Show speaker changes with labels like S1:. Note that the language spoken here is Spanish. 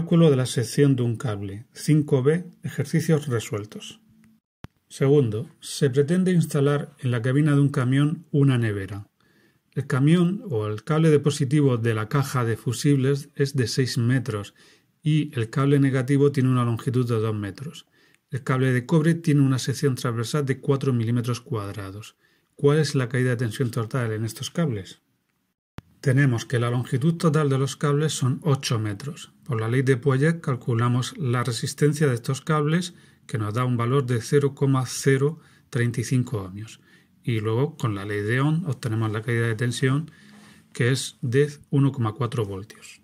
S1: Cálculo de la sección de un cable. 5b. Ejercicios resueltos. Segundo, se pretende instalar en la cabina de un camión una nevera. El camión o el cable de positivo de la caja de fusibles es de 6 metros y el cable negativo tiene una longitud de 2 metros. El cable de cobre tiene una sección transversal de 4 milímetros cuadrados. ¿Cuál es la caída de tensión total en estos cables? tenemos que la longitud total de los cables son 8 metros. Por la ley de Poyet calculamos la resistencia de estos cables que nos da un valor de 0,035 ohmios. Y luego con la ley de Ohm obtenemos la caída de tensión que es de 1,4 voltios.